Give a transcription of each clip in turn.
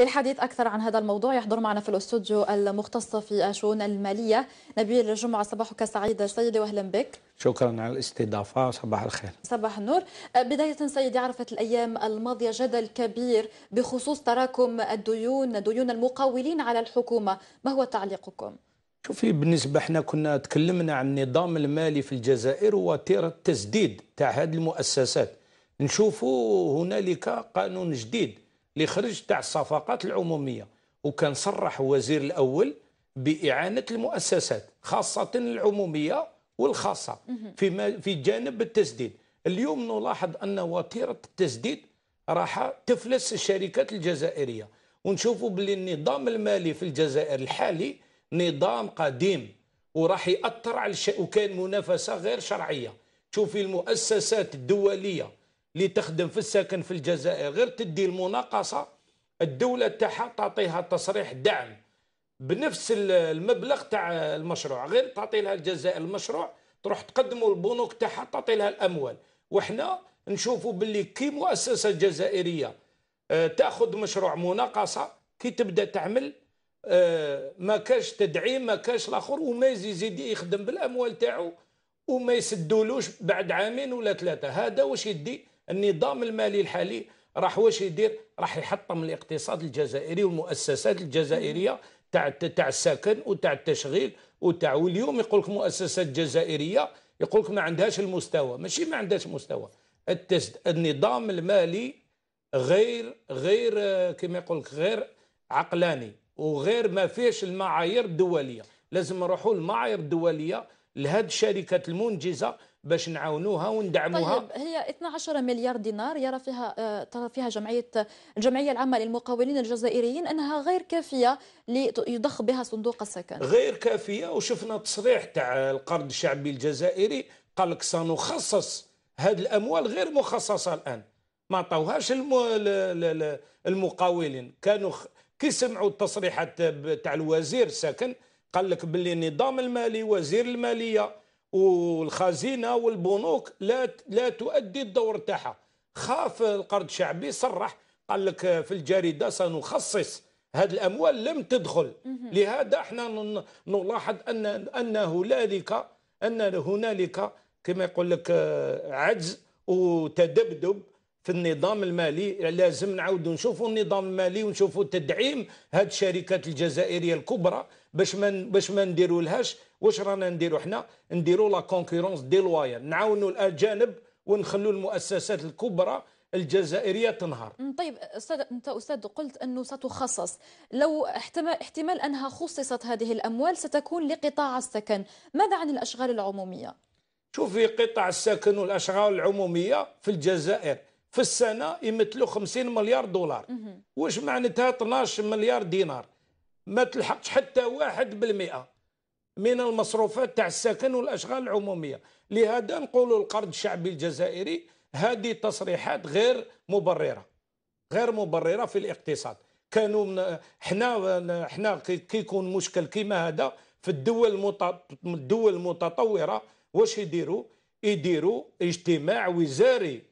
للحديث أكثر عن هذا الموضوع يحضر معنا في الأستوديو المختص في الشؤون المالية نبيل الجمعة صباحك سعيد سيدي وأهلا بك شكرا على الاستضافة صباح الخير صباح النور أه، بداية سيدي عرفت الأيام الماضية جدل كبير بخصوص تراكم الديون ديون المقاولين على الحكومة ما هو تعليقكم؟ شوفي بالنسبة احنا كنا تكلمنا عن النظام المالي في الجزائر وتيرة التسديد تاع هذه المؤسسات نشوفوا هنالك قانون جديد اللي خرج تاع الصفقات العموميه وكان صرح وزير الاول باعانه المؤسسات خاصه العموميه والخاصه في في جانب التسديد اليوم نلاحظ ان وتيره التسديد راح تفلس الشركات الجزائريه ونشوفوا باللي النظام المالي في الجزائر الحالي نظام قديم وراح ياثر على الش... وكان منافسه غير شرعيه شوفي المؤسسات الدوليه اللي تخدم في السكن في الجزائر غير تدي المناقصه الدوله تاعها تعطيها تصريح دعم بنفس المبلغ تاع المشروع غير تعطي لها الجزائر المشروع تروح تقدموا البنوك تاعها تعطي لها الاموال وحنا نشوفوا باللي كي مؤسسه جزائريه آه، تاخذ مشروع مناقصه كي تبدا تعمل آه، ما كاش تدعيم ما كاش الاخر وما يزيد يخدم بالاموال تاعو وما يسدولوش بعد عامين ولا ثلاثه هذا واش يدي النظام المالي الحالي راح واش يدير راح يحطم الاقتصاد الجزائري والمؤسسات الجزائريه تاع تاع السكن وتاع التشغيل وتاع واليوم يقول لك مؤسسات جزائريه يقول لك ما عندهاش المستوى ماشي ما عندهاش مستوى التسد... النظام المالي غير غير كما يقول لك غير عقلاني وغير ما فيهش المعايير الدوليه لازم نروحوا المعايير الدوليه لهذه الشركات المنجزه باش نعاونوها وندعموها طيب هي 12 مليار دينار يرى فيها آه، ترى فيها جمعيه الجمعيه العامه للمقاولين الجزائريين انها غير كافيه ليضخ بها صندوق السكن غير كافيه وشفنا تصريح تاع القرض الشعبي الجزائري قال لك سنخصص هذه الاموال غير مخصصه الان ما عطاوهاش المقاولين كانوا كي سمعوا التصريحات تاع الوزير السكن قال لك باللي النظام المالي وزير الماليه والخزينه والبنوك لا لا تؤدي الدور تاعها خاف القرض الشعبي صرح قال لك في الجريده سنخصص هذه الاموال لم تدخل لهذا احنا نلاحظ ان ان هنالك ان هنالك كما يقول لك آه، عجز وتذبذب في النظام المالي لازم نعود نشوفوا النظام المالي ونشوفوا تدعيم هذه الشركات الجزائريه الكبرى باش ما باش ما نديرولهاش واش رانا نديرو حنا نديرو لا كونكورونس ديلواير نعاونو الاجانب ونخلو المؤسسات الكبرى الجزائريه تنهار طيب استاذ انت استاذ قلت انه ستخصص لو احتمال احتمال انها خصصت هذه الاموال ستكون لقطاع السكن ماذا عن الاشغال العموميه شوفي قطاع السكن والاشغال العموميه في الجزائر في السنه يمثلوا 50 مليار دولار واش معناتها 12 مليار دينار ما تلحقش حتى واحد بالمئة من المصروفات تاع السكن والاشغال العموميه لهذا نقول القرض الشعبي الجزائري هذه تصريحات غير مبرره غير مبرره في الاقتصاد كانوا حنا حنا كي يكون مشكل كيما هذا في الدول الدول المتطوره واش يديروا يديروا اجتماع وزاري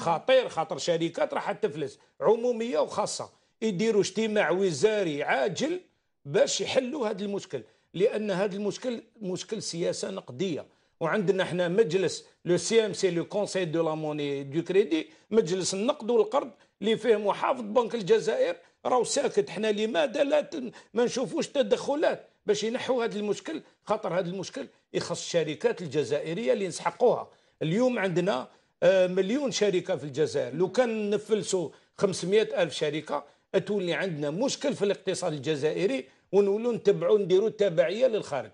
خطير خاطر شركات راح تفلس عموميه وخاصه يديروا اجتماع وزاري عاجل باش يحلوا هذا المشكل لان هذا المشكل مشكل سياسه نقديه وعندنا احنا مجلس لو سي ام سي لو كونسي دو لا موني دو كريدي مجلس النقد والقرض اللي فيه محافظ بنك الجزائر راهو ساكت حنا لماذا لا ما نشوفوش تدخلات باش ينحوا هذا المشكل خاطر هذا المشكل يخص الشركات الجزائريه اللي نسحقوها اليوم عندنا آه، مليون شركه في الجزائر لو كان نفلسوا 500 الف شركه تولي عندنا مشكل في الاقتصاد الجزائري ونولوا نتبعوا نديروا تبعيه للخارج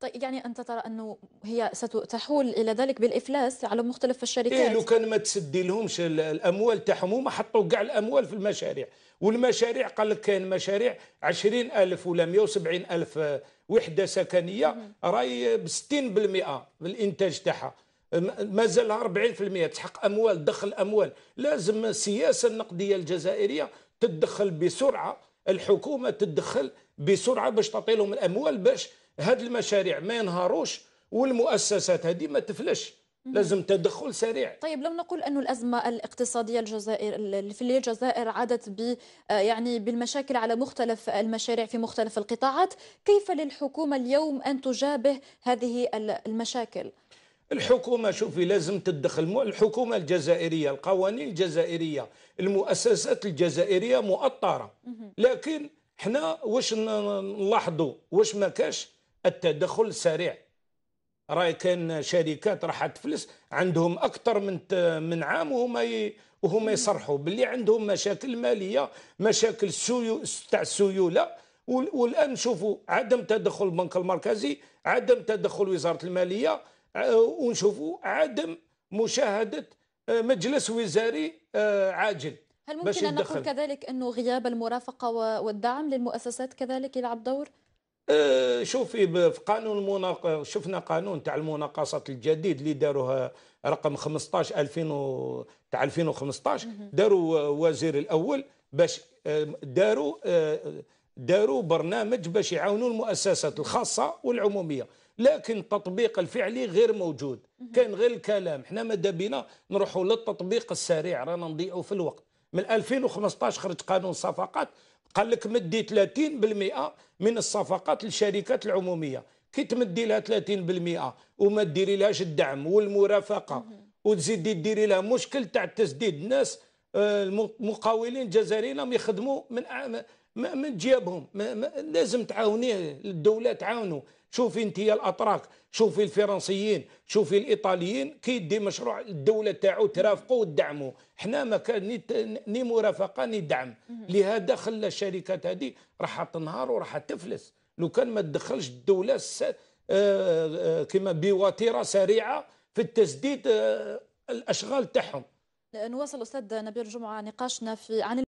طيب يعني انت ترى انه هي ستحول الى ذلك بالافلاس على مختلف الشركات إيه لو كان ما تسدي لهمش الاموال تاعهم ما حطوا كاع الاموال في المشاريع والمشاريع قال لك كاين مشاريع 20000 ولا 170000 وحده سكنيه راهي ب 60% بالانتاج تاعها مازالها 40% تحق اموال دخل اموال لازم السياسه النقديه الجزائريه تتدخل بسرعه الحكومه تتدخل بسرعه باش تعطي لهم الاموال باش هذه المشاريع ما ينهاروش والمؤسسات هذه ما تفلش لازم تدخل سريع طيب لم نقول أن الأزمة الاقتصادية الجزائر في الجزائر عادت ب يعني بالمشاكل على مختلف المشاريع في مختلف القطاعات كيف للحكومة اليوم أن تجابه هذه المشاكل الحكومة شوفي لازم تتدخل الحكومة الجزائرية القوانين الجزائرية المؤسسات الجزائرية مؤطرة لكن حنا واش نلاحظوا واش ما كاش التدخل السريع راي كان شركات راح تفلس عندهم اكثر من من عام وهما ي... وهما يصرحوا باللي عندهم مشاكل ماليه مشاكل سيو تاع السيوله والان نشوفوا عدم تدخل البنك المركزي عدم تدخل وزاره الماليه ونشوفوا عدم مشاهده آه، مجلس وزاري آه، عاجل هل ممكن أن نقول كذلك أنه غياب المرافقة والدعم للمؤسسات كذلك يلعب دور؟ أه، شوفي في قانون المناق... شفنا قانون تاع المناقصات الجديد اللي داروها رقم 15 2000 و... تاع 2015 داروا وزير الاول باش داروا أه، داروا أه، برنامج باش يعاونوا المؤسسات الخاصه والعموميه لكن التطبيق الفعلي غير موجود كان غير الكلام احنا ماذا بينا نروحوا للتطبيق السريع رانا نضيعوا في الوقت من 2015 خرج قانون صفقات قال لك مدي 30% من الصفقات للشركات العموميه كي تمدي لها 30% وما ديري لهاش الدعم والمرافقه وتزيدي ديري لها مشكل تاع التسديد الناس آه، المقاولين الجزائريين راهم يخدموا من من جيبهم ما ما لازم تعاونيه الدوله تعاونوا شوفي انت الاتراك شوفي الفرنسيين شوفي الايطاليين كي يدي مشروع الدوله تاعو ترافقوا وتدعموا حنا ما كان ني مرافقه ني دعم لهذا خلى الشركات هذه راح تنهار وراح تفلس لو كان ما تدخلش الدوله آه، آه، كما بوتيره سريعه في التسديد آه، الاشغال تاعهم نواصل استاذ نبيل جمعه نقاشنا في عن